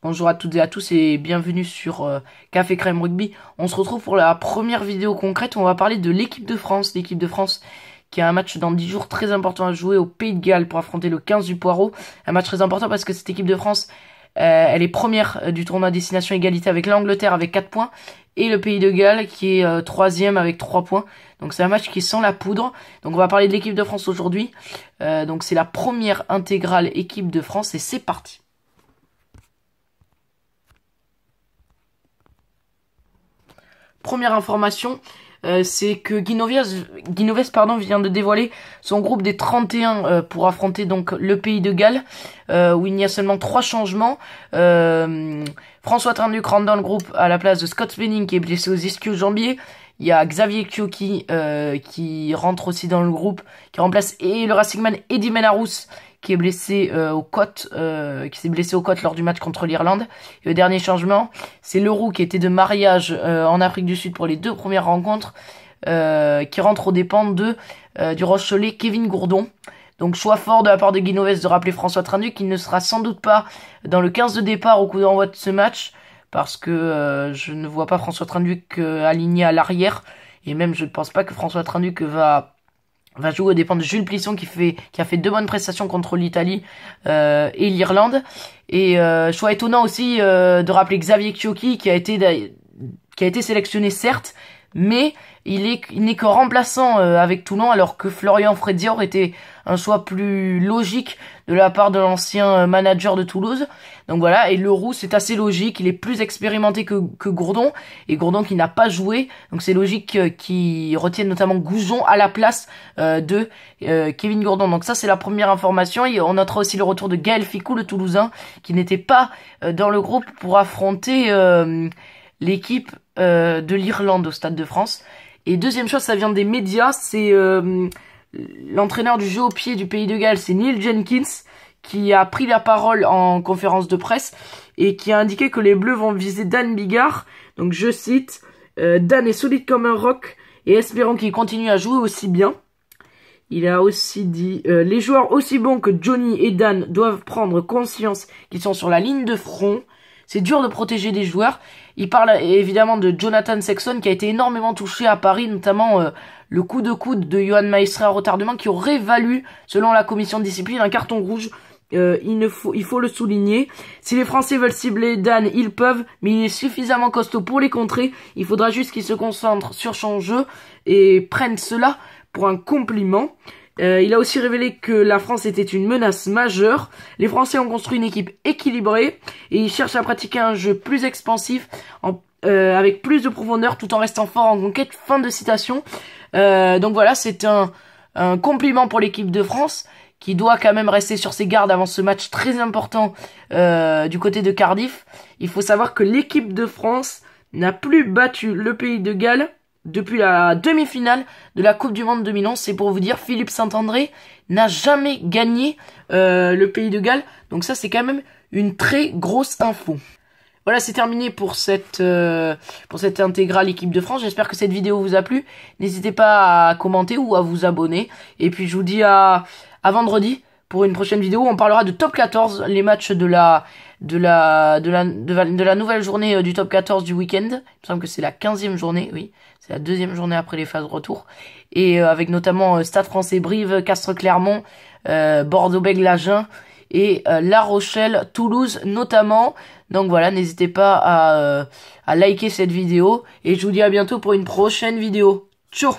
Bonjour à toutes et à tous et bienvenue sur euh, Café Crème Rugby. On se retrouve pour la première vidéo concrète où on va parler de l'équipe de France. L'équipe de France qui a un match dans 10 jours très important à jouer au Pays de Galles pour affronter le 15 du Poireau. Un match très important parce que cette équipe de France, euh, elle est première euh, du tournoi Destination Égalité avec l'Angleterre avec 4 points et le Pays de Galles qui est troisième avec 3 points. Donc c'est un match qui sent la poudre. Donc on va parler de l'équipe de France aujourd'hui. donc c'est la première intégrale équipe de France et c'est parti. première information, euh, c'est que Guinoves, pardon, vient de dévoiler son groupe des 31 euh, pour affronter donc le pays de Galles, euh, où il n'y a seulement trois changements. François Trinduc rentre dans le groupe à la place de Scott Spenning qui est blessé aux ischios jambiers. Il y a Xavier Kyoki qui rentre aussi dans le groupe, qui remplace et le Racing Man Eddie qui est blessé aux côtes, qui s'est blessé aux côtes lors du match contre l'Irlande. le dernier changement, c'est Leroux qui était de mariage euh, en Afrique du Sud pour les deux premières rencontres, euh, qui rentre aux dépens de, euh, du Rochelet Kevin Gourdon. Donc choix fort de la part de Guinoves de rappeler François Trinduc, il ne sera sans doute pas dans le 15 de départ au coup d'envoi de ce match, parce que je ne vois pas François Trinduc aligné à l'arrière, et même je ne pense pas que François Trinduc va va jouer aux dépens de Jules Plisson qui fait qui a fait deux bonnes prestations contre l'Italie euh, et l'Irlande et euh, choix étonnant aussi euh, de rappeler Xavier Chiocchi qui a été qui a été sélectionné certes mais il est n'est que remplaçant euh, avec Toulon alors que Florian Freddy était un choix plus logique de la part de l'ancien euh, manager de Toulouse. Donc voilà, et Leroux c'est assez logique, il est plus expérimenté que, Gourdon, et Gourdon qui n'a pas joué, donc c'est logique euh, qu'il retienne notamment Gouzon à la place de Kevin Gourdon. Donc ça c'est la première information, et on notera aussi le retour de Gaël Ficou, le Toulousain, qui n'était pas dans le groupe pour affronter l'équipe euh, de l'Irlande au Stade de France. Et deuxième chose, ça vient des médias, c'est euh, l'entraîneur du jeu au pied du pays de Galles, c'est Neil Jenkins, qui a pris la parole en conférence de presse et qui a indiqué que les Bleus vont viser Dan Bigard. Donc je cite, euh, Dan est solide comme un roc et espérons qu'il continue à jouer aussi bien. Il a aussi dit les joueurs aussi bons que Johnny et Dan doivent prendre conscience qu'ils sont sur la ligne de front. C'est dur de protéger des joueurs. Il parle évidemment de Jonathan Sexton qui a été énormément touché à Paris, notamment euh, le coup de coude de Johan Maestre à retardement qui aurait valu, selon la commission de discipline, un carton rouge. Euh, il, faut, il faut le souligner. Si les Français veulent cibler Dan, ils peuvent, mais il est suffisamment costaud pour les contrer. Il faudra juste qu'ils se concentrent sur son jeu et prennent cela pour un compliment. Euh, il a aussi révélé que la France était une menace majeure. Les Français ont construit une équipe équilibrée et ils cherchent à pratiquer un jeu plus expansif, euh, avec plus de profondeur, tout en restant fort en conquête. Fin de citation. Euh, donc voilà, c'est un, un, compliment pour l'équipe de France qui doit quand même rester sur ses gardes avant ce match très important du côté de Cardiff. Il faut savoir que l'équipe de France n'a plus battu le pays de Galles depuis la demi-finale de la Coupe du Monde 2011. C'est pour vous dire, Philippe Saint-André n'a jamais gagné euh, le pays de Galles. Donc ça, c'est quand même une très grosse info. Voilà, c'est terminé pour cette, euh, pour cette intégrale équipe de France. J'espère que cette vidéo vous a plu. N'hésitez pas à commenter ou à vous abonner. Et puis je vous dis à, à vendredi pour une prochaine vidéo. On parlera de top 14, les matchs de la, de la, de la, de la, nouvelle journée euh, du top 14 du week-end. Il me semble que c'est la 15e journée, oui. C'est la deuxième journée après les phases de retour. Et euh, avec notamment euh, Stade français Brive, Castres-Clermont, bordeaux bordeaux Lagin et La Rochelle, Toulouse notamment. Donc voilà, n'hésitez pas à, à liker cette vidéo. Et je vous dis à bientôt pour une prochaine vidéo. Ciao